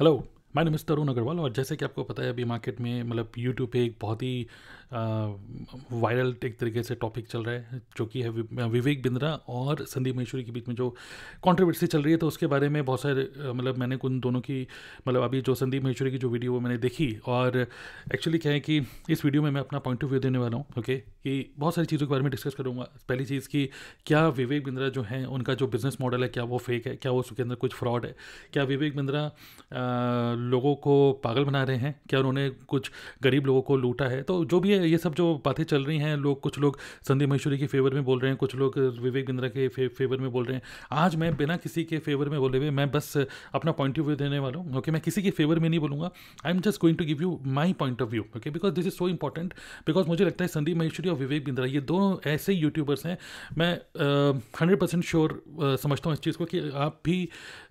Hello मैं name तरुण अग्रवाल और जैसे कि आपको पता है अभी मार्केट में मतलब यूट्यूब पे एक बहुत ही वायरल एक तरीके से टॉपिक चल रहा है जो कि है विवेक बिंद्रा और संदीप महेश्वरी के बीच में जो कंट्रोवर्सी चल रही है तो उसके बारे में बहुत सारे मतलब मैंने उन दोनों की मतलब अभी जो संदीप महेश्वरी की जो वीडियो वो मैंने देखी और एक्चुअली क्या है कि इस वीडियो में मैं अपना पॉइंट ऑफ व्यू देने वाला हूँ ओके okay? कि बहुत सारी चीज़ों के बारे में डिस्कस करूँगा पहली चीज़ की क्या विवेक बिंद्रा जो हैं उनका जो बिज़नेस मॉडल है क्या वो फेक है क्या वो उसके अंदर कुछ फ्रॉड है क्या विवेक बिंद्रा लोगों को पागल बना रहे हैं क्या उन्होंने कुछ गरीब लोगों को लूटा है तो जो भी है ये सब जो बातें चल रही हैं लोग कुछ लोग संदीप महेश्वरी के फेवर में बोल रहे हैं कुछ लोग विवेक बिंद्रा के फे, फेवर में बोल रहे हैं आज मैं बिना किसी के फेवर में बोले हुए मैं बस अपना पॉइंट ऑफ व्यू देने वाला हूँ ओके मैं किसी के फेवर में नहीं बोलूँगा I am just going to give you my point of view okay because this is so important because मुझे लगता है संदीप महेश्वरी विवेक बिंद्रा ये दोनों ऐसे यूट्यूबर्स हैं मैं हंड्रेड परसेंट श्योर समझता हूँ इस चीज़ को कि आप भी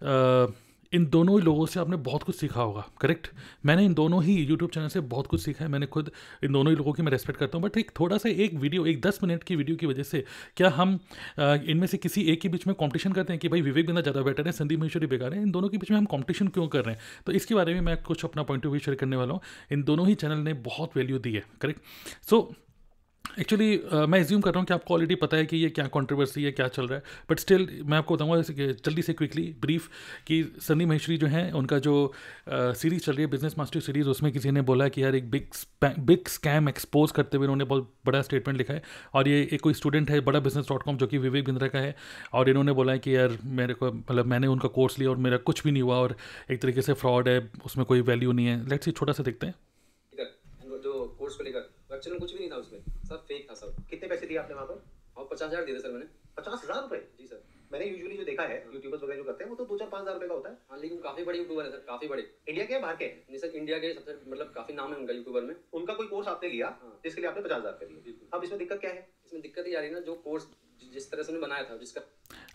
आ, इन दोनों ही लोगों से आपने बहुत कुछ सीखा होगा करेक्ट मैंने इन दोनों ही यूट्यूब चैनल से बहुत कुछ सीखा है मैंने खुद इन दोनों ही लोगों की मैं रेस्पेक्ट करता हूँ बट एक थोड़ा सा एक वीडियो एक दस मिनट की वीडियो की वजह से क्या हम इनमें से किसी एक के बीच में कॉम्पिटिशन करते हैं कि भाई विवेक बिंद्रा ज़्यादा बेटर है संदीप महेश्वरी बेकार है इन दोनों के बीच में हम कॉम्पिटिशन क्यों कर रहे हैं तो इसके बारे में मैं कुछ अपना पॉइंट ऑफ व्यू शेयर करने वाला हूँ इन दोनों ही चैनल ने बहुत वैल्यू दी है correct so so, actually uh, मैं एज्यूम कर रहा हूँ कि आपको ऑलरेडी पता है कि ये क्या कॉन्ट्रोवर्सी है क्या चल रहा है बट स्टिल मैं आपको बताऊँगा जल्दी से क्विकली ब्रीफ कि सनी महेश्वरी जो हैं उनका जो सीरीज़ uh, चल रही है बिजनेस मास्टर सीरीज़ उसमें किसी ने बोला कि यार एक बिग बिग स्कैम एक्सपोज करते हुए उन्होंने बहुत बड़ा स्टेटमेंट लिखा है और ये एक कोई स्टूडेंट है बड़ा बिजनेस डॉट कॉम जो कि विवेक बिंद्रा का है और इन्होंने बोला है कि यार मेरे को मतलब मैंने उनका कोर्स लिया और मेरा कुछ भी नहीं हुआ और एक तरीके से फ्रॉड है उसमें कोई वैल्यू नहीं है लेट्स छोटा सा देखते हैं जो कोर्स को लेकर एक्चुअली कुछ भी नहीं था उसमें सर फेक था सर कितने पैसे दिए आपने वहाँ पर और पचास हज़ार दिए सर मैंने पचास हज़ार रुपये जी सर मैंने यूजुअली जो देखा है यूट्यूबर्स वगैरह जो करते हैं वो तो दो चार पाँच हज़ार रुपये का होता है हाँ लेकिन काफ़ी बड़े यूट्यूबर है सर काफ़ी बड़े इंडिया के बाहर के हैं नहीं सर इंडिया के सबसे मतलब काफ़ी नाम है उनका यूट्यूबर में उनका कोई कोर्स आपने लिया हाँ। जिसके लिए आपने पचास हज़ार रुपये दिए अब इसमें दिक्कत क्या है इसमें दिक्कत ही आ रही है ना जो कोर्स जिस तरह से उन्होंने बनाया था जिसका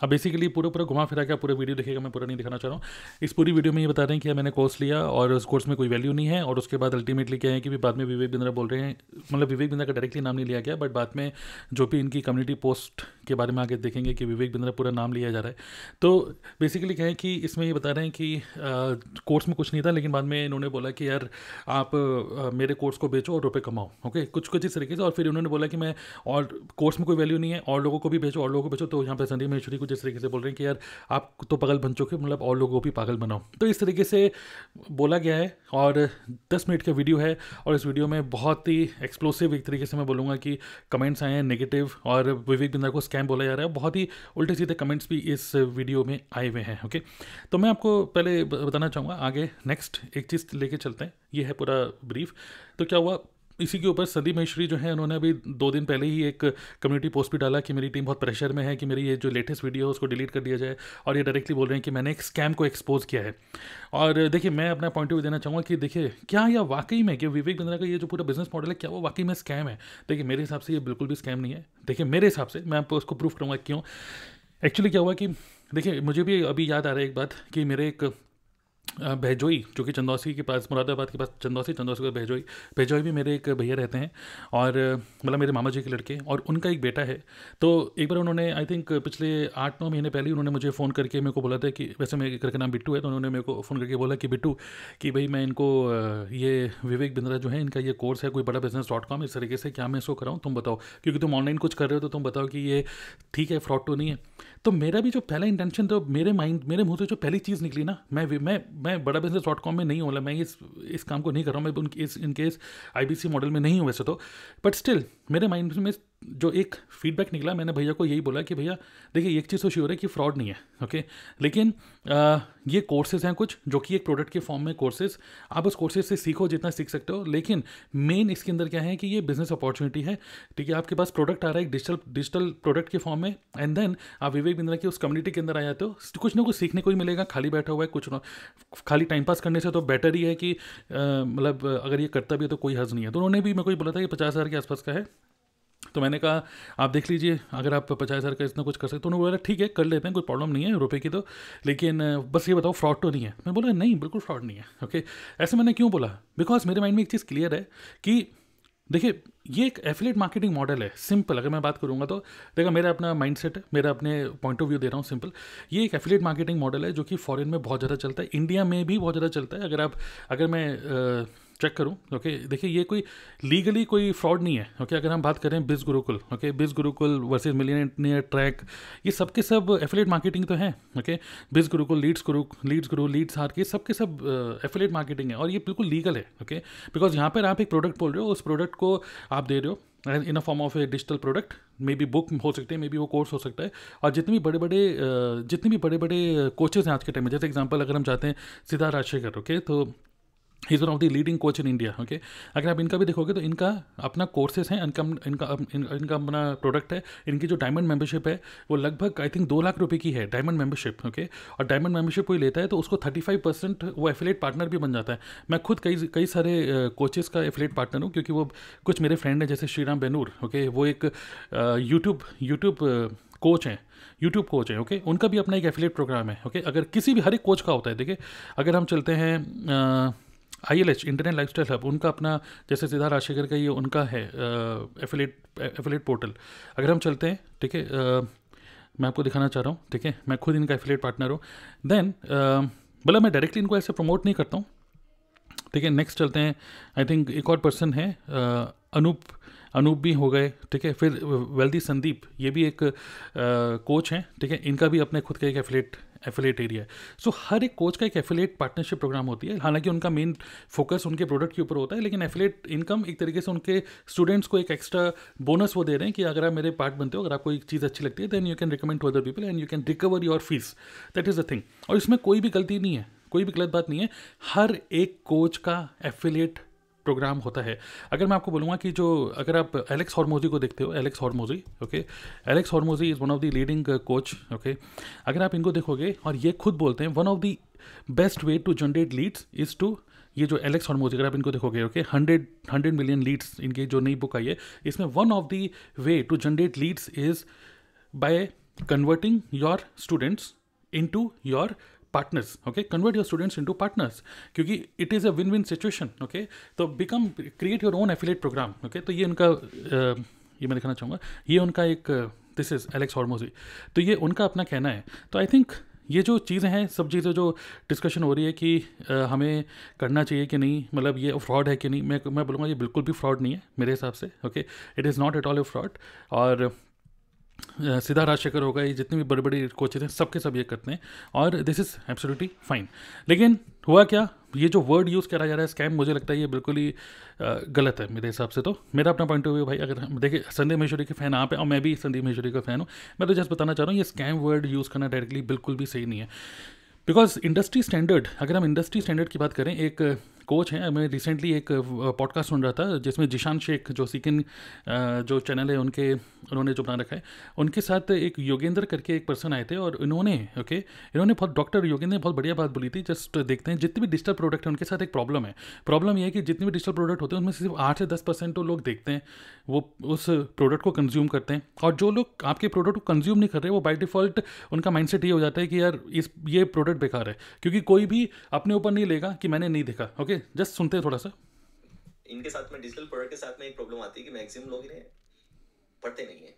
अब बेसिकली पूरा पूरा घुमा फिरा के पूरा वीडियो देखेगा मैं पूरा नहीं दिखाना चाह रहा हूँ इस पूरी वीडियो में ये बता रहे हैं कि मैंने कोर्स लिया और उस कोर्स में कोई वैल्यू नहीं है और उसके बाद अल्टीमेटली क्या है कि भी बाद में विवेक बिंद्रा बोल रहे हैं मतलब विवेक बिंद्रा का डायरेक्टली नाम नहीं लिया गया बट बाद में जो भी इनकी कम्युनिटी पोस्ट के बारे में आगे देखेंगे कि विवेक बिंद्रा पूरा नाम लिया जा रहा है तो बेसिकली क्या है कि इसमें ये बता रहे हैं कि कोर्स में कुछ नहीं था लेकिन बाद में इन्होंने बोला कि यार आप मेरे कोर्स को बेचो और रुपये कमाओ ओके कुछ कुछ इस तरीके से और फिर उन्होंने बोला कि मैं और कोर्स में कोई वैल्यू नहीं है और लोगों को भी भेजो और लोगों को भेजो तो यहाँ पर संदीप महेश्वरी को जिस तरीके से बोल रहे हैं कि यार आप तो पागल बन चुके मतलब और लोगों को भी पागल बनाओ तो इस तरीके से बोला गया है और दस मिनट का वीडियो है और इस वीडियो में बहुत ही एक्सप्लोसिव एक तरीके से मैं बोलूँगा कि कमेंट्स आए हैं नेगेटिव और विवेक बिंदा को स्कैम बोला जा रहा है बहुत ही उल्टे सीधे कमेंट्स भी इस वीडियो में आए हुए हैं ओके तो मैं आपको पहले बताना चाहूँगा आगे नेक्स्ट एक चीज़ लेके चलते हैं ये है पूरा ब्रीफ तो क्या हुआ इसी के ऊपर सदी मिश्री जो है उन्होंने अभी दो दिन पहले ही एक कम्युनिटी पोस्ट भी डाला कि मेरी टीम बहुत प्रेशर में है कि मेरी ये जो लेटेस्ट वीडियो है उसको डिलीट कर दिया जाए और ये डायरेक्टली बोल रहे हैं कि मैंने एक स्कैम को एक्सपोज किया है और देखिए मैं अपना पॉइंट ऑफ व्यू देना चाहूँगा कि देखिए क्या यह वाकई में कि विवेक बिंद्रा का ये जो पूरा बिजनेस मॉडल है क्या वो वाकई में स्कैम है देखिए मेरे हिसाब से ये बिल्कुल भी स्कैम नहीं है देखिए मेरे हिसाब से मैं आपको उसको प्रूफ करूँगा क्यों एक्चुअली क्या हुआ कि देखिए मुझे भी अभी याद आ रहा है एक बात कि मेरे एक भेजोई जो कि चंदौसी के पास मुरादाबाद के पास चंदौसी चंदौसी का भेजोई भेजोई भी मेरे एक भैया रहते हैं और मतलब मेरे मामा जी के लड़के और उनका एक बेटा है तो एक बार उन्होंने आई थिंक पिछले आठ नौ महीने पहले ही उन्होंने मुझे फ़ोन करके मेरे को बोला था कि वैसे मेरे घर का नाम बिट्टू है तो उन्होंने मेरे को फ़ोन करके बोला कि बिट्टू कि भाई मैं इनको ये विवेक बिंद्रा जो है इनका ये कोर्स है कोई बड़ा बिजनेस डॉट कॉम इस तरीके से क्या मैं इसको कराऊँ तुम बताओ क्योंकि तुम ऑनलाइन कुछ कर रहे हो तो तुम बताओ कि ये ठीक है फ्रॉड तो नहीं है तो मेरा भी जो पहला इंटेंशन था मेरे माइंड मेरे मुँह से जो पहली चीज़ निकली ना मैं मैं मैं बड़ा बिजनेस डॉट कॉम में नहीं हूँ मतलब मैं इस इस काम को नहीं कर रहा हूँ मैं इस इन केस आई मॉडल में नहीं हूँ वैसे तो बट स्टिल मेरे माइंड में जो एक फीडबैक निकला मैंने भैया को यही बोला कि भैया देखिए एक चीज़ तो श्योर है कि फ्रॉड नहीं है ओके लेकिन आ, ये कोर्सेज हैं कुछ जो कि एक प्रोडक्ट के फॉर्म में कोर्सेज आप उस कोर्सेज से सीखो जितना सीख सकते हो लेकिन मेन इसके अंदर क्या है कि ये बिजनेस अपॉर्चुनिटी है ठीक है आपके पास प्रोडक्ट आ रहा है एक डिजिटल डिजिटल प्रोडक्ट के फॉर्म में एंड देन आप विवेक बिंद्रा की उस कम्युनिटी के अंदर आ जाते हो कुछ ना कुछ सीखने को ही मिलेगा खाली बैठा हुआ है कुछ ना खाली टाइम पास करने से तो बेटर ही है कि मतलब अगर ये करता भी है तो कोई हज नहीं है तो उन्होंने भी मेरे को बोला था कि पचास हज़ार के आसपास का है तो मैंने कहा आप देख लीजिए अगर आप पचास हज़ार का इतना कुछ कर सकते तो उन्होंने बोला ठीक है कर लेते हैं कोई प्रॉब्लम नहीं है रुपये की तो लेकिन बस ये बताओ फ्रॉड तो नहीं है मैं बोला नहीं बिल्कुल फ्रॉड नहीं है ओके ऐसे मैंने क्यों बोला बिकॉज मेरे माइंड में एक चीज़ क्लियर है कि देखिए ये एक एफिलेट मार्केटिंग मॉडल है सिंपल अगर मैं बात करूँगा तो देखा मेरा अपना माइंडसेट है मेरा अपने पॉइंट ऑफ व्यू दे रहा हूँ सिंपल ये एक एफिलेट मार्केटिंग मॉडल है जो कि फॉरेन में बहुत ज़्यादा चलता है इंडिया में भी बहुत ज़्यादा चलता है अगर आप अगर मैं आ, चेक करूँ ओके देखिए ये कोई लीगली कोई फ्रॉड नहीं है ओके अगर हम बात करें बिज Gurukul okay biz Gurukul versus million track ये सब तो के सब एफिलेट मार्केटिंग तो है okay biz Gurukul leads Guru leads Guru leads हार के सब के सब एफिलेट मार्केटिंग है और ये बिल्कुल लीगल है ओके बिकॉज यहाँ पर आप एक प्रोडक्ट बोल रहे हो उस प्रोडक्ट को आप दे रहे हो in a form of a digital product maybe book हो सकते हैं मे बी वो कोर्स हो सकता है और जितने भी बड़े बड़े जितने भी बड़े बड़े कोचेज हैं आज के टाइम में जैसे एग्जाम्पल अगर हम चाहते हैं सीधा राजशेखर ओके तो is one of the leading coach in India okay अगर आप इनका भी देखोगे तो इनका अपना कोर्सेज है इनका इनका इनका अपना प्रोडक्ट है इनकी जो डायमंड मेंबरशिप है वो लगभग आई थिंक दो लाख रुपए की है डायमंड मेंबरशिप ओके और डायमंड मेंबरशिप कोई लेता है तो उसको थर्टी फाइव परसेंट वो एफिलेट पार्टनर भी बन जाता है मैं खुद कई कई सारे कोचेज़ का एफिलेट पार्टनर हूँ क्योंकि वो कुछ मेरे फ्रेंड हैं जैसे श्रीराम बेनूर ओके वो एक यूट्यूब यूट्यूब कोच हैं यूट्यूब कोच हैं ओके उनका भी अपना एक एफिलेट प्रोग्राम है ओके अगर किसी भी हर एक कोच का होता है देखिए अगर हम चलते हैं I L H internet life style hub उनका अपना जैसे सीधा राजशेखर का ये उनका है एफिलेट एफिलेट पोर्टल अगर हम चलते हैं ठीक है मैं आपको दिखाना चाह रहा हूँ ठीक है मैं खुद इनका एफिलेट पार्टनर हूँ देन भला मैं डायरेक्टली इनको ऐसे प्रमोट नहीं करता हूँ ठीक है नेक्स्ट चलते हैं आई थिंक एक और पर्सन है अनूप अनूप भी हो गए ठीक है फिर वेल्दी संदीप ये भी एक कोच हैं ठीक है इनका भी अपने खुद का एक एफिलेट एफिलेट एरिया है सो so, हर एक कोच का एक एफिलेट पार्टनरशिप प्रोग्राम होती है हालांकि उनका मेन फोकस उनके प्रोडक्ट के ऊपर होता है लेकिन एफिलेट इनकम एक तरीके से उनके स्टूडेंट्स को एक एक्स्ट्रा बोनस वो दे रहे हैं कि अगर आप मेरे पार्ट बनते हो अगर आपको एक चीज़ अच्छी लगती है then you can recommend to other people and you can recover your fees that is a thing और इसमें कोई भी गलती नहीं है कोई भी गलत बात नहीं है हर एक कोच का एफिलेट प्रोग्राम होता है अगर मैं आपको बोलूँगा कि जो अगर आप एलेक्स हॉर्मोजी को देखते हो Alex Hormozi okay Alex Hormozi is one of the leading coach okay अगर आप इनको देखोगे और ये खुद बोलते हैं one of the best way to generate leads is to ये जो एलेक्स हॉर्मोजी अगर आप इनको देखोगे okay hundred hundred million leads इनकी जो नई बुक आई है इसमें one of the way to generate leads is by converting your students to your partners okay convert your students into partners क्योंकि it is a win win situation okay तो become create your own affiliate program okay तो ये उनका uh, ये मैं दिखाना चाहूँगा ये उनका एक दिस इज़ एलेक्स हॉर्मोजी तो ये उनका अपना कहना है तो आई थिंक ये जो चीज़ें हैं सब चीज़ें जो डिस्कशन हो रही है कि आ, हमें करना चाहिए कि नहीं मतलब ये फ्रॉड है कि नहीं मैं मैं बोलूँगा ये बिल्कुल भी फ्रॉड नहीं है मेरे हिसाब से okay it is not at all a fraud और सीधा राजशेखर होगा ये जितने भी बड़े बड़े कोचेज हैं सबके सब ये करते हैं और दिस इज़ एब्सोल्युटली फाइन लेकिन हुआ क्या ये जो वर्ड यूज़ करा जा रहा है स्कैम मुझे लगता है ये बिल्कुल ही गलत है मेरे हिसाब से तो मेरा अपना पॉइंट ऑफ व्यू भाई अगर देखिए संदीप महेश्वरी के फ़ैन आप हैं और मैं भी संदीप महेश्वरी का फ़ैन हूँ मैं तो जस्ट बताना चाह रहा हूँ ये स्कैम वर्ड यूज़ करना डायरेक्टली बिल्कुल भी सही नहीं है बिकॉज इंडस्ट्री स्टैंडर्ड अगर हम इंडस्ट्री स्टैंडर्ड की बात करें एक कोच हैं मैं रिसेंटली एक पॉडकास्ट सुन रहा था जिसमें जिशान शेख जो सिकिन जो चैनल है उनके उन्होंने जो बना रखा है उनके साथ एक योगेंद्र करके एक पर्सन आए थे और इन्होंने ओके इन्होंने बहुत डॉक्टर योगेंद्र ने बहुत बढ़िया बात बोली थी जस्ट देखते हैं जितने भी डिजिटल प्रोडक्ट हैं उनके साथ एक प्रॉब्लम है प्रॉब्लम यह है कि जितने भी डिजिटल प्रोडक्ट होते हैं उनमें सिर्फ आठ से दस परसेंट तो लोग देखते हैं वो उस प्रोडक्ट को कंज्यूम करते हैं और जो लोग आपके प्रोडक्ट को कंज्यूम नहीं कर रहे वो बाई डिफ़ॉल्ट उनका माइंड ये हो जाता है कि यार इस ये प्रोडक्ट बेकार है क्योंकि कोई भी अपने ऊपर नहीं लेगा कि मैंने नहीं देखा ओके जस्ट सुनते हैं थोड़ा सा इनके साथ में डिजिटल प्रोडक्ट के साथ में एक प्रॉब्लम आती है कि मैक्सिमम लोग इन्हें पढ़ते नहीं है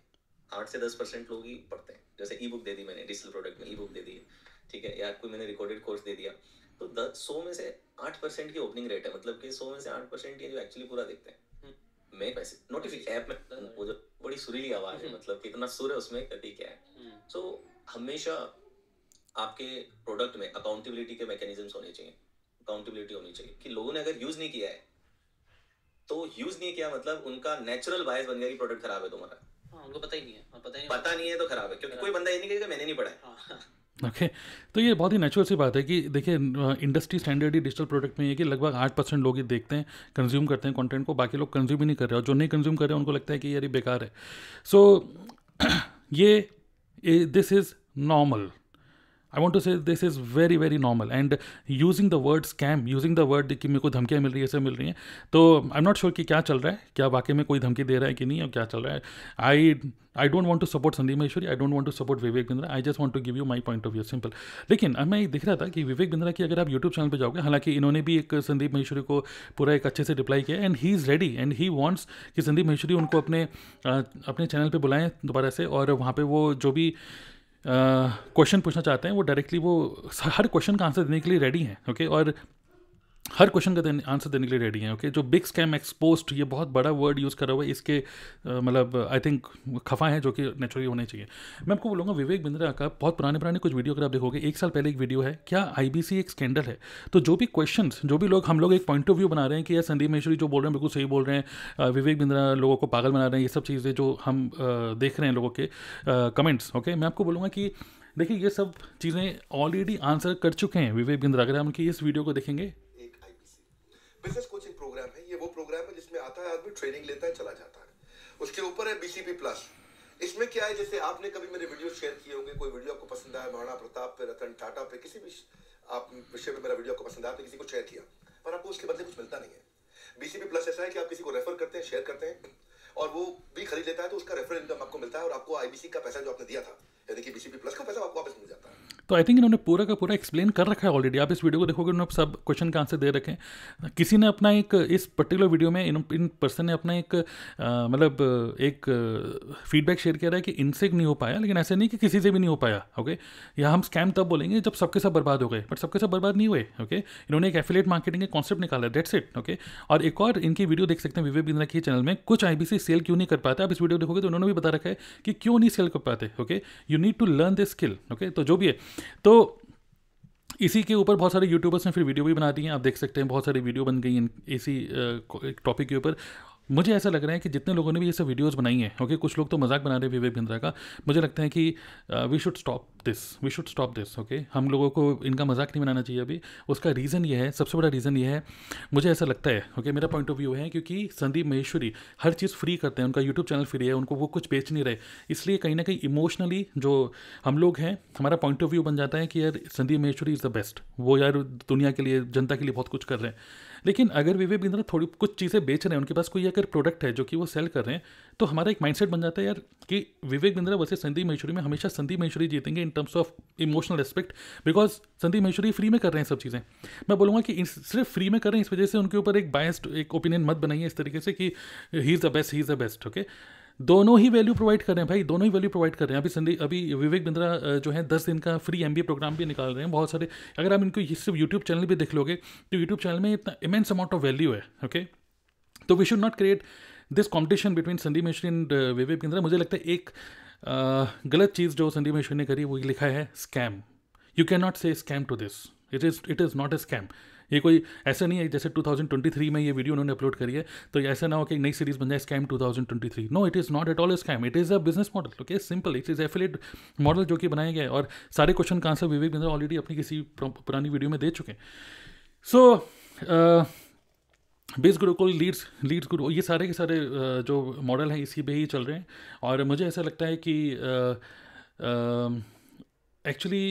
आठ से दस परसेंट लोग ही पढ़ते हैं जैसे ई बुक दे दी मैंने डिजिटल प्रोडक्ट में ई बुक दे दी है ठीक है या कोई मैंने रिकॉर्डेड कोर्स दे दिया तो दस सौ में से आठ परसेंट की ओपनिंग रेट है मतलब कि सौ में से आठ परसेंट ये जो एक्चुअली पूरा देखते हैं हम्म। मैं पैसे नोटिफिक ऐप में हाँ, हाँ। वो जो बड़ी सुरीली आवाज है हम्म। मतलब कि इतना सुर है उसमें कभी क्या है सो हम्म। हमेशा आपके प्रोडक्ट में अकाउंटेबिलिटी के मैकेनिज्म होने चाहिए अकाउंटेबिलिटी होनी चाहिए कि लोगों ने अगर यूज नहीं किया है तो यूज नहीं किया मतलब उनका नेचुरल बायस बन गया कि प्रोडक्ट खराब है तुम्हारा हाँ, उनको पता ही नहीं है पता ही नहीं पता नहीं है तो खराब है क्योंकि कोई हाँ। बंदा ये नहीं कहेगा मैंने नहीं पढ़ा है ओके हाँ। okay. तो ये बहुत ही नेचुरल सी बात है कि देखिए इंडस्ट्री स्टैंडर्ड ही डिजिटल प्रोडक्ट में ये कि लगभग आठ परसेंट लोग ही देखते हैं कंज्यूम करते हैं कंटेंट को बाकी लोग कंज्यूम ही नहीं कर रहे और जो नहीं कंज्यूम कर रहे उनको लगता है कि यार ये बेकार है सो so, ये this is normal I want to say this is very very normal and using the word scam using the word कि मेरे को धमकियाँ मिल रही है ऐसे मिल रही हैं तो आई एम नॉट श्योर कि क्या चल रहा है क्या वाकई में कोई धमकी दे रहा है कि नहीं और क्या चल रहा है I I don't want to support Sandeep Maheshwari I don't want to support Vivek Bindra I just want to give you my point of view simple लेकिन अब मैं ये दिख रहा था कि विवेक बिंद्रा की अगर आप यूट्यूब चैनल पर जाओगे हालांकि इन्होंने भी एक संदीप महेश्वरी को पूरा एक अच्छे से रिप्लाई किया and he is ready and he wants कि संदीप महेश्वरी उनको अपने अपने चैनल पर बुलाएं दोबारा से और वहाँ पर वो जो भी क्वेश्चन पूछना चाहते हैं वो डायरेक्टली वो हर क्वेश्चन का आंसर देने के लिए रेडी हैं ओके और हर क्वेश्चन का आंसर देने के लिए रेडी हैं ओके जो बिग स्कैम एक्सपोस्ट ये बहुत बड़ा वर्ड यूज़ करा हुआ है इसके मतलब आई थिंक खफा है जो कि नेचुरली होने चाहिए मैं आपको बोलूँगा विवेक बिंद्रा का बहुत पुराने पुराने कुछ वीडियो अगर आप देखोगे एक साल पहले एक वीडियो है क्या आई एक स्कैंडल है तो जो भी क्वेश्चन जो भी लोग हम लोग एक पॉइंट ऑफ व्यू बना रहे हैं कि यार संदीप मिश्री जो बोल रहे हैं बिल्कुल सही बोल रहे हैं विवेक बिंद्रा लोगों को पागल बना रहे हैं ये सब चीज़ें जो हम देख रहे हैं लोगों के कमेंट्स ओके मैं आपको बोलूँगा कि देखिए ये सब चीज़ें ऑलरेडी आंसर कर चुके हैं विवेक बिंद्रा अगर हम उनकी इस वीडियो को देखेंगे बिजनेस कोचिंग प्रोग्राम है ये वो प्रोग्राम है जिसमें आता है आदमी ट्रेनिंग लेता है चला जाता है उसके ऊपर है बीसीपी प्लस इसमें क्या है जैसे आपने कभी मेरे वीडियो शेयर किए होंगे कोई वीडियो आपको पसंद आया महाराणा प्रताप पे रतन टाटा पे किसी भी आप विषय पे मेरा वीडियो आपको पसंद आया आपने किसी को शेयर किया पर आपको उसके बदले कुछ मिलता नहीं है बीसीपी प्लस ऐसा है कि आप किसी को रेफर करते हैं शेयर करते हैं और वो भी खरीद लेता है तो उसका रेफर इनकम आपको मिलता है और आपको आईबीसी का पैसा जो आपने दिया था यानी कि बीसीपी प्लस का पैसा आपको वापस मिल जाता है तो आई थिंक इन्होंने पूरा का पूरा एक्सप्लेन कर रखा है ऑलरेडी आप इस वीडियो को देखोगे उन्होंने सब क्वेश्चन का आंसर दे रखे हैं किसी ने अपना एक इस पर्टिकुलर वीडियो में इन इन पर्सन ने अपना एक मतलब एक फीडबैक शेयर किया है कि इनसे नहीं हो पाया लेकिन ऐसा नहीं कि किसी से भी नहीं हो पाया ओके या हम स्कैम तब बोलेंगे जब सबके सब बर्बाद हो गए बट सबके सब बर्बाद नहीं हुए ओके इन्होंने एक एफिलेट मार्केटिंग का कॉन्सेप्ट निकाला है सेट इट ओके और एक और इनकी वीडियो देख सकते हैं विवेक बिंद्रा के चैनल में कुछ आईबीसी सेल क्यों नहीं कर पाते आप इस वीडियो देखोगे तो उन्होंने भी बता रखा है कि क्यों नहीं सेल कर पाते okay you need to learn this skill okay तो जो भी है तो इसी के ऊपर बहुत सारे यूट्यूबर्स ने फिर वीडियो भी बना दी हैं आप देख सकते हैं बहुत सारी वीडियो बन गई इन इसी टॉपिक के ऊपर मुझे ऐसा लग रहा है कि जितने लोगों ने भी ये सब वीडियोज़ बनाई हैं ओके कुछ लोग तो मजाक बना रहे हैं विवेक बिंद्रा का मुझे लगता है कि we should stop this we should stop this okay हम लोगों को इनका मजाक नहीं बनाना चाहिए अभी उसका रीज़न ये है सबसे बड़ा रीज़न ये है मुझे ऐसा लगता है ओके okay, मेरा पॉइंट ऑफ व्यू है क्योंकि संदीप महेश्वरी हर चीज़ फ्री करते हैं उनका यूट्यूब चैनल फ्री है उनको वो कुछ बेच नहीं रहे इसलिए कहीं ना कहीं इमोशनली जो हम लोग हैं हमारा पॉइंट ऑफ व्यू बन जाता है कि यार Sandeep Maheshwari is the best वो यार दुनिया के लिए जनता के लिए बहुत कुछ कर रहे हैं लेकिन अगर विवेक बिंद्रा थोड़ी कुछ चीज़ें बेच रहे हैं उनके पास कोई अगर प्रोडक्ट है जो कि वो सेल कर रहे हैं तो हमारा एक माइंडसेट बन जाता है यार कि विवेक बिंद्रा वैसे संदीप महेश्वरी में हमेशा संदीप महेश्वरी जीतेंगे in terms of emotional respect because Sandeep Maheshwari free में कर रहे हैं सब चीज़ें मैं बोलूँगा कि सिर्फ फ्री में कर रहे हैं इस वजह से उनके ऊपर एक बायस्ड एक ओपिनियन मत बनाइए इस तरीके से कि he is the best he is the best okay दोनों ही वैल्यू प्रोवाइड कर रहे हैं भाई दोनों ही वैल्यू प्रोवाइड कर रहे हैं अभी संदीप अभी विवेक बिंद्रा जो है दस दिन का फ्री एम प्रोग्राम भी निकाल रहे हैं बहुत सारे अगर आप इनको सिर्फ यूट्यूब चैनल भी देख लोगे तो यूट्यूब चैनल में इतना इमेंस अमाउंट ऑफ वैल्यू है ओके तो we should not create this competition between Sandeep Mishri and Vivek Bindra मुझे लगता है एक गलत चीज़ जो संदीप मिश्री ने करी वो लिखा है scam you can not say scam to this it is it is not a scam ये कोई ऐसा नहीं है जैसे 2023 में ये वीडियो उन्होंने अपलोड करी है तो ऐसा ना हो कि नई सीरीज बन जाए scam 2023 no it is not at all scam it is a business model okay simple it is affiliate model जो कि बनाया गया है और सारे क्वेश्चन का आंसर विवेक बिंद्रा ऑलरेडी अपनी किसी पुरानी वीडियो में दे चुके हैं so so, uh, base Gurukul leads leads Guru ये सारे के सारे जो मॉडल हैं इसी पे ही चल रहे हैं और मुझे ऐसा लगता है कि एक्चुअली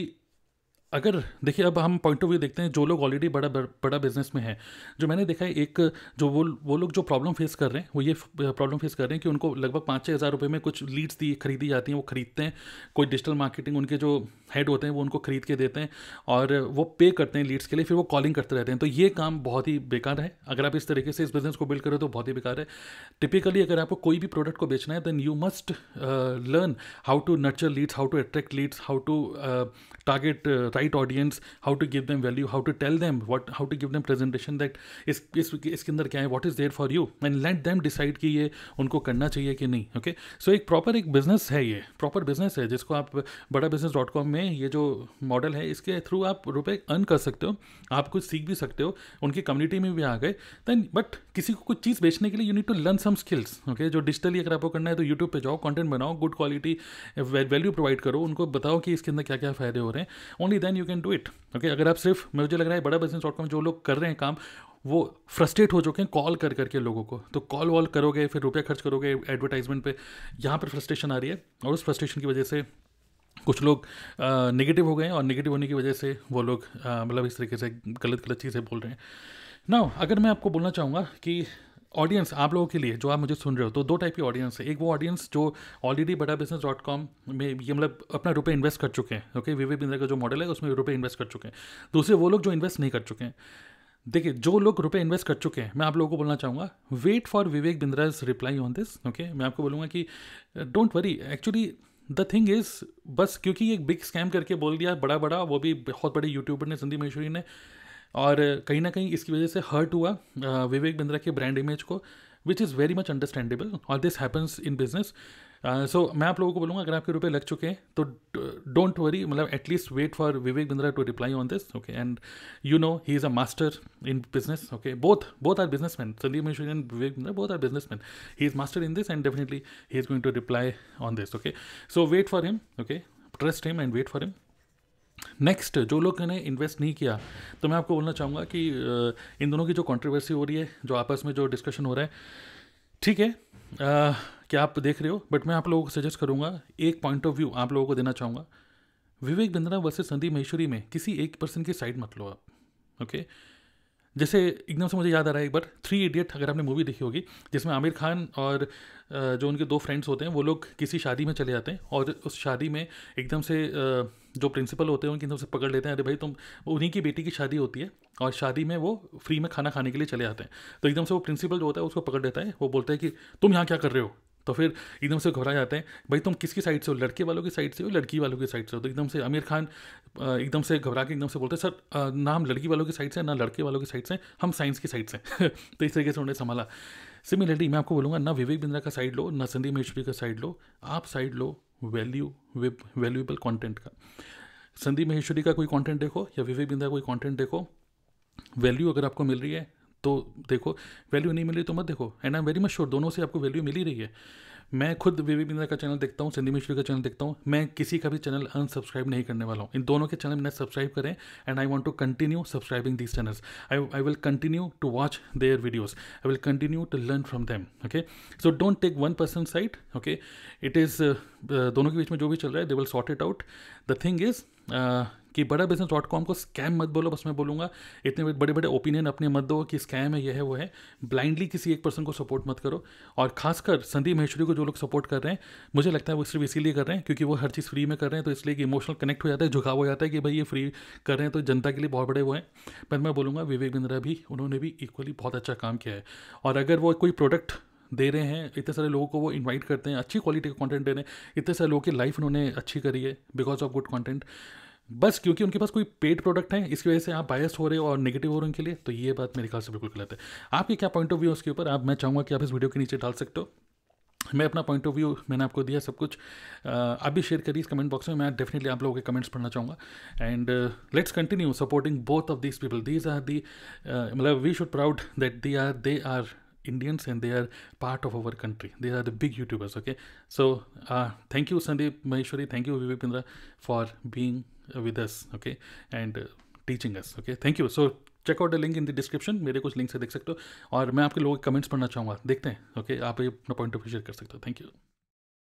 अगर देखिए अब हम पॉइंट ऑफ व्यू देखते हैं जो लोग ऑलरेडी बड़ा बड़ा बिजनेस में हैं जो मैंने देखा है एक जो वो वो लोग जो प्रॉब्लम फेस कर रहे हैं वो ये प्रॉब्लम फेस कर रहे हैं कि उनको लगभग पाँच छः हज़ार रुपये में कुछ लीड्स दी खरीदी जाती हैं वो खरीदते हैं कोई डिजिटल मार्केटिंग उनके जो हेड होते हैं वो उनको खरीद के देते हैं और वो पे करते हैं लीड्स के लिए फिर वो कॉलिंग करते रहते हैं तो ये काम बहुत ही बेकार है अगर आप इस तरीके से इस बिज़नेस को बिल्ड करें तो बहुत ही बेकार है टिपिकली अगर आपको कोई भी प्रोडक्ट को बेचना है then you must learn how to nurture leads how to attract leads how to target right audience how to give them value how to tell them what how to give them presentation that is इसके अंदर क्या है what is there for you and let them decide कि ये उनको करना चाहिए कि नहीं ओके okay? सो so, एक प्रॉपर एक बिजनेस है ये प्रॉपर बिजनेस है जिसको आप बड़ा बिजनेस डॉट कॉम में में ये जो मॉडल है इसके थ्रू आप रुपए अर्न कर सकते हो आप कुछ सीख भी सकते हो उनकी कम्युनिटी में भी आ गए देन बट किसी को कुछ चीज़ बेचने के लिए you need to learn some skills okay जो डिजिटली अगर आपको करना है तो यूट्यूब पे जाओ कंटेंट बनाओ गुड क्वालिटी वैल्यू प्रोवाइड करो उनको बताओ कि इसके अंदर क्या क्या फ़ायदे हो रहे हैं only then you can do it okay अगर आप सिर्फ मुझे लग रहा है बड़ा बिजनेस डॉट कॉम जो लोग कर रहे हैं काम वो फ्रस्ट्रेट हो चुके हैं कॉल कर करके लोगों को तो कॉल वॉल करोगे फिर रुपया खर्च करोगे एडवर्टाइजमेंट पे यहाँ पर फ्रस्ट्रेशन आ रही है और उस फ्रस्ट्रेशन की वजह से कुछ लोग नेगेटिव हो गए और नेगेटिव होने की वजह से वो लोग मतलब इस तरीके से गलत गलत चीज़ें बोल रहे हैं ना अगर मैं आपको बोलना चाहूँगा कि ऑडियंस आप लोगों के लिए जो आप मुझे सुन रहे हो तो दो टाइप की ऑडियंस है एक वो ऑडियंस जो ऑलरेडी बड़ा बिजनेस डॉट कॉम में ये मतलब अपना रुपये इन्वेस्ट कर चुके हैं ओके विवेक बिंद्रा का जो मॉडल है उसमें रुपये इन्वेस्ट कर चुके हैं दूसरे वो लोग जो इन्वेस्ट नहीं कर चुके हैं देखिए जो लोग रुपए इन्वेस्ट कर चुके हैं मैं आप लोगों को बोलना चाहूँगा wait for Vivek Bindra's reply on this okay मैं आपको बोलूँगा कि don't worry actually the thing is बस क्योंकि एक बिग स्कैम करके बोल दिया बड़ा बड़ा वो भी बहुत बड़े यूट्यूबर ने संदीप महेश्वरी ने और कहीं ना कहीं इसकी वजह से हर्ट हुआ विवेक बिंद्रा के ब्रांड इमेज को which is very much understandable और this happens in business so uh, मैं आप लोगों को बोलूँगा अगर आपके रुपये लग चुके हैं तो डोंट वरी मतलब at least wait for Vivek Bindra to reply on this okay and you know he is a master in business okay both both are business man Sandeep Mishra and Vivek Bindra both are business man he is master in this and definitely he is going to reply on this okay so wait for him okay trust him and wait for him next जो लोग ने invest नहीं किया तो मैं आपको बोलना चाहूँगा कि uh, इन दोनों की जो कॉन्ट्रोवर्सी हो रही है जो आपस में जो डिस्कशन हो रहा है ठीक है uh, कि आप देख रहे हो बट मैं आप लोगों को सजेस्ट करूँगा एक पॉइंट ऑफ व्यू आप लोगों को देना चाहूँगा विवेक बिंद्रा वर्सेस संदीप महेश्वरी में किसी एक पर्सन की साइड मत लो आप ओके जैसे एकदम से मुझे याद आ रहा है एक बार थ्री इडियट अगर आपने मूवी देखी होगी जिसमें आमिर खान और जो उनके दो फ्रेंड्स होते हैं वो लोग किसी शादी में चले जाते हैं और उस शादी में एकदम से जो प्रिंसिपल होते हैं उनकी एकदम से पकड़ लेते हैं अरे भाई तुम उन्हीं की बेटी की शादी होती है और शादी में वो फ्री में खाना खाने के लिए चले जाते हैं तो एकदम से वो प्रिंसिपल जो होता है उसको पकड़ लेता है वो बोलता है कि तुम यहाँ क्या कर रहे हो तो फिर एकदम से घबरा जाते हैं भाई तुम किसकी साइड से हो लड़के वालों की साइड से हो लड़की वालों की साइड से हो तो एकदम से आमिर खान एकदम से घबरा के एकदम से बोलते हैं सर ना हम लड़की वालों की साइड से ना लड़के वालों की साइड से हम साइंस की साइड से तो इस तरीके से उन्होंने संभाला सिमिलरली मैं आपको बोलूँगा ना विवेक बिंद्रा का साइड लो ना संदीप महेश्वरी का साइड लो आप साइड लो वैल्यू वैल्यूएबल कॉन्टेंट का संदीप महेश्वरी का कोई कॉन्टेंट देखो या विवेक बिंद्रा कोई कॉन्टेंट देखो वैल्यू अगर आपको मिल रही है तो देखो वैल्यू नहीं मिली तो मत देखो and I am very much sure दोनों से आपको वैल्यू मिल ही रही है मैं खुद विवेक बिंद्रा का चैनल देखता हूँ सिंधी मिश्री का चैनल देखता हूँ मैं किसी का भी चैनल अनसब्सक्राइब नहीं करने वाला हूँ इन दोनों के चैनल मैंने सब्सक्राइब करें and I want to continue subscribing these channels I I will continue to watch their videos I will continue to learn from them okay so don't take one person side okay it is दोनों के बीच में जो भी चल रहा है they will sort it out the thing is कि बड़ा बिजनेस डॉट कॉम को स्कैम मत बोलो बस मैं बोलूँगा इतने बड़े बड़े ओपिनियन अपने मत दो कि स्कैम है यह है वो है ब्लाइंडली किसी एक पर्सन को सपोर्ट मत करो और खासकर संदीप महेश्वरी को जो लोग सपोर्ट कर रहे हैं मुझे लगता है वो सिर्फ इसीलिए कर रहे हैं क्योंकि वो हर चीज़ फ्री में कर रहे हैं तो इसलिए कि इमोशनल कनेक्ट हो जाता है झुकाव हो जाता है कि भाई ये फ्री कर रहे हैं तो जनता के लिए बहुत बड़े वो हैं पर मैं बोलूँगा विवेक बिंद्रा भी उन्होंने भी इक्वली बहुत अच्छा काम किया है और अगर वो कोई प्रोडक्ट दे रहे हैं इतने सारे लोगों को वो इनवाइट करते हैं अच्छी क्वालिटी का कंटेंट दे रहे हैं इतने सारे लोगों की लाइफ उन्होंने अच्छी करी है बिकॉज ऑफ गुड कंटेंट बस क्योंकि उनके पास कोई पेड प्रोडक्ट है इसकी वजह से आप बायस हो रहे हो और नेगेटिव हो रहे उनके लिए तो ये बात मेरे ख्याल से बिल्कुल गलत है आपके क्या पॉइंट ऑफ व्यू उसके ऊपर आप मैं चाहूँगा कि आप इस वीडियो के नीचे डाल सकते हो मैं अपना पॉइंट ऑफ व्यू मैंने आपको दिया सब कुछ आप भी शेयर करिए इस कमेंट बॉक्स में मैं डेफिनेटली आप लोगों के कमेंट्स पढ़ना चाहूँगा and let's continue supporting both of this people these are the मतलब we should proud that they are they are Indians and they are part of our country they are the big YouTubers okay so thank you Sandeep Maheshwari thank you Vivek Indra for being with us okay and uh, teaching us okay thank you so the link in the description मेरे कुछ link से देख सकते हो और मैं आपके लोगों के कमेंट्स पढ़ना चाहूँगा देखते हैं ओके okay? आप अपना पॉइंट ऑफ व्यू शेयर कर सकते हो थैंक यू